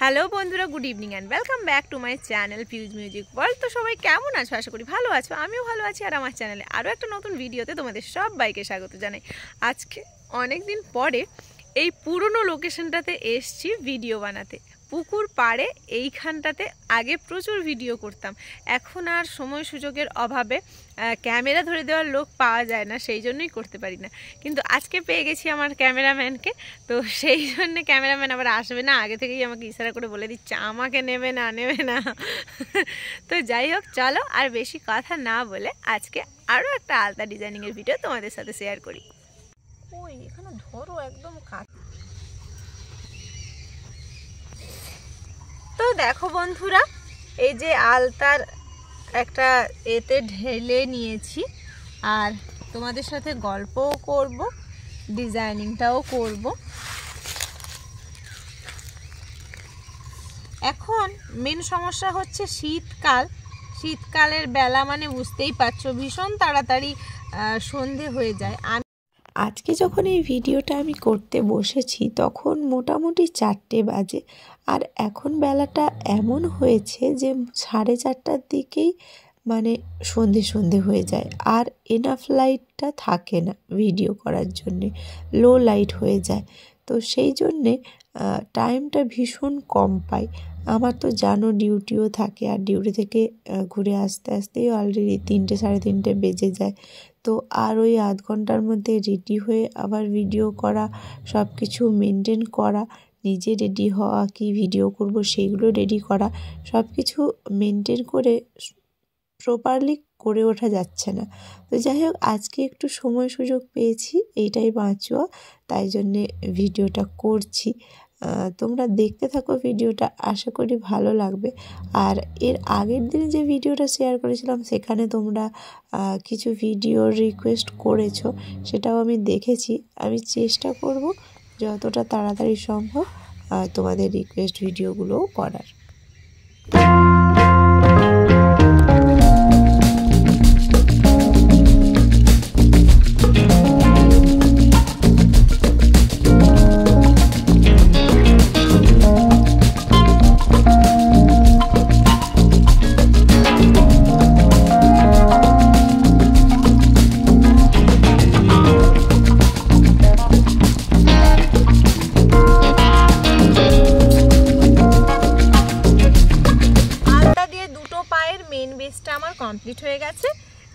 Hello বন্ধুরা good evening and welcome back to my channel পিউজ music world তো সবাই কেমন আছো আশা করি ভালো আছো আমিও ভালো আছি আর আমার চ্যানেলে আরও একটা নতুন ভিডিওতে তোমাদের সব বাইকে স্বাগত জানাই আজকে অনেক দিন পরে এই পুরনো লোকেশনটাতে এসছি ভিডিও বানাতে পুকুর পাড়ে এইখানটাতে আগে প্রচুর ভিডিও করতাম এখন আর সময় সুযোগের অভাবে ক্যামেরা ধরে দেওয়ার লোক পাওয়া যায় না সেই জন্যই করতে পারি না কিন্তু আজকে পেয়ে গেছি আমার ক্যামেরাম্যানকে তো সেই জন্যে ক্যামেরাম্যান আবার আসবে না আগে থেকেই আমাকে ইশারা করে বলে দিচ্ছে আমাকে নেবে না নেবে না তো যাই হোক চলো আর বেশি কথা না বলে আজকে আরও একটা আলতা ডিজাইনিংয়ের ভিডিও তোমাদের সাথে শেয়ার করি ওই এখানে ধরো একদম কাজ দেখো বন্ধুরা এই যে আলতার একটা এতে ঢেলে নিয়েছি আর তোমাদের সাথে গল্পও করব ডিজাইনিংটাও করব এখন মেন সমস্যা হচ্ছে শীতকাল শীতকালের বেলা মানে বুঝতেই পারছো ভীষণ তাড়াতাড়ি সন্ধে হয়ে যায় আজকে যখন এই ভিডিওটা আমি করতে বসেছি তখন মোটামুটি চারটে বাজে আর এখন বেলাটা এমন হয়েছে যে সাড়ে চারটার দিকেই মানে সন্ধে সন্ধে হয়ে যায় আর এনাফ লাইটটা থাকে না ভিডিও করার জন্যে লো লাইট হয়ে যায় তো সেই জন্যে টাইমটা ভীষণ কম পাই আমার তো জানো ডিউটিও থাকে আর ডিউটি থেকে ঘুরে আসতে আসতেই অলরেডি তিনটে সাড়ে তিনটে বেজে যায় তো আর ওই আধ ঘন্টার মধ্যে রেডি হয়ে আবার ভিডিও করা সব কিছু মেনটেন করা নিজে রেডি হওয়া কি ভিডিও করব সেগুলো রেডি করা সব কিছু মেনটেন করে প্রপারলি করে ওঠা যাচ্ছে না তো যাই হোক আজকে একটু সময় সুযোগ পেয়েছি এইটাই বাঁচুয়া তাই জন্যে ভিডিওটা করছি তোমরা দেখতে থাকো ভিডিওটা আশা করি ভালো লাগবে আর এর আগের দিনে যে ভিডিওটা শেয়ার করেছিলাম সেখানে তোমরা কিছু ভিডিও রিকোয়েস্ট করেছো সেটাও আমি দেখেছি আমি চেষ্টা করব যতটা তাড়াতাড়ি সম্ভব তোমাদের রিকোয়েস্ট ভিডিওগুলোও করার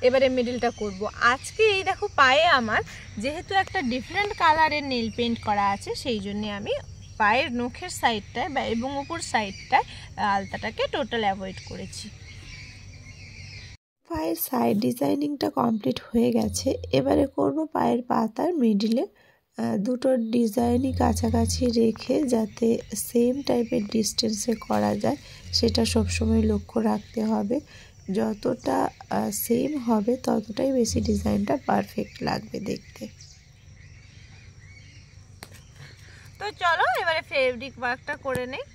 এবারে মিডিলটা করব। আজকে এই দেখো পায়ে আমার যেহেতু একটা ডিফারেন্ট কালারের নীল পেন্ট করা আছে সেই জন্যে আমি পায়ের নখের সাইডটায় বা এবং উপর সাইডটায় আলতাটাকে টোটাল অ্যাভয়েড করেছি পায়ের সাইড ডিজাইনিংটা কমপ্লিট হয়ে গেছে এবারে করব পায়ের পাতার মিডিলে দুটো ডিজাইনই কাছাকাছি রেখে যাতে সেম টাইপের ডিস্টেন্সে করা যায় সেটা সবসময় লক্ষ্য রাখতে হবে যতটা সেম হবে ততটাই বেশি ডিজাইনটা পারফেক্ট লাগবে দেখতে তো চলো এবারে ফেব্রিক ওয়ার্কটা করে নেই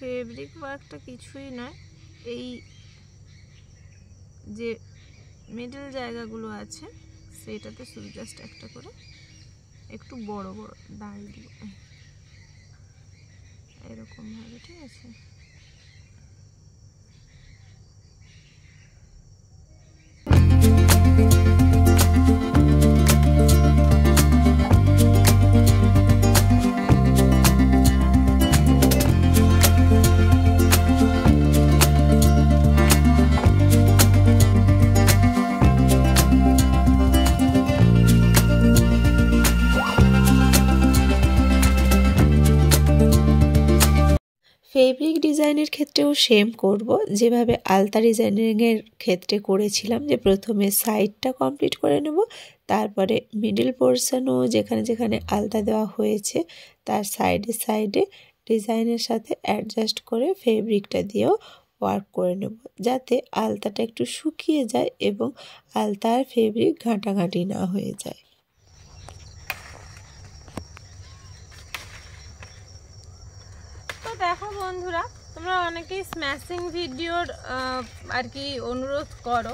ফেব্রিক ওয়ার্কটা কিছুই নয় এই যে মিডল জায়গাগুলো আছে সেটাতে শুধু জাস্ট একটা করে একটু বড় বড় দাঁড়িয়ে দিব এরকমভাবে ঠিক আছে ফেব্রিক ডিজাইনের ক্ষেত্রেও সেম করব যেভাবে আলতা ডিজাইনিংয়ের ক্ষেত্রে করেছিলাম যে প্রথমে সাইডটা কমপ্লিট করে নেব তারপরে মিডিল পোর্শনও যেখানে যেখানে আলতা দেওয়া হয়েছে তার সাইডে সাইডে ডিজাইনের সাথে অ্যাডজাস্ট করে ফেব্রিকটা দিয়েও ওয়ার্ক করে নেব যাতে আলতাটা একটু শুকিয়ে যায় এবং আলতা আর ফেব্রিক ঘাঁটাঘাঁটি না হয়ে যায় দেখো বন্ধুরা তোমরা অনেকেই স্ম্যাশিং ভিডিওর আর কি অনুরোধ করো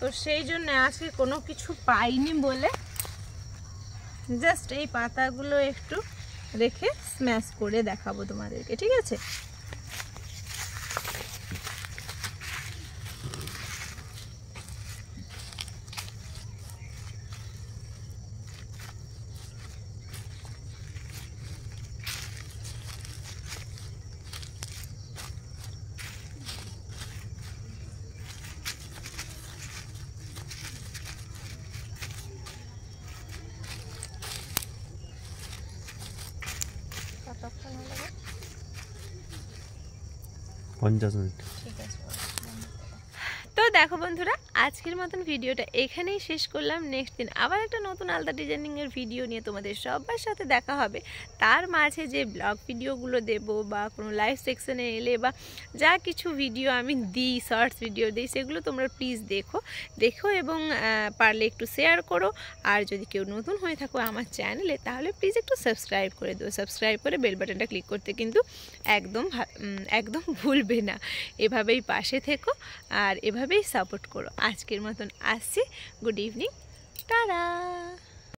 তো সেই জন্য আজকে কোনো কিছু পাইনি বলে জাস্ট এই পাতাগুলো একটু রেখে স্ম্যাশ করে দেখাবো তোমাদেরকে ঠিক আছে 원자선 দেখো বন্ধুরা আজকের মতন ভিডিওটা এখানেই শেষ করলাম নেক্সট দিন আবার একটা নতুন আলাদা ডিজাইনিংয়ের ভিডিও নিয়ে তোমাদের সবার সাথে দেখা হবে তার মাঝে যে ব্লগ ভিডিওগুলো দেব বা কোনো লাইভ সেকশনে এলে বা যা কিছু ভিডিও আমি দিই শর্টস ভিডিও দিই সেগুলো তোমরা প্লিজ দেখো দেখো এবং পারলে একটু শেয়ার করো আর যদি কেউ নতুন হয়ে থাকো আমার চ্যানেলে তাহলে প্লিজ একটু সাবস্ক্রাইব করে দেবো সাবস্ক্রাইব করে বেল বাটনটা ক্লিক করতে কিন্তু একদম একদম ভুলবে না এভাবেই পাশে থেকো আর এভাবেই সাপোর্ট করো আজকের মতন আসছি গুড ইভিনিং তারা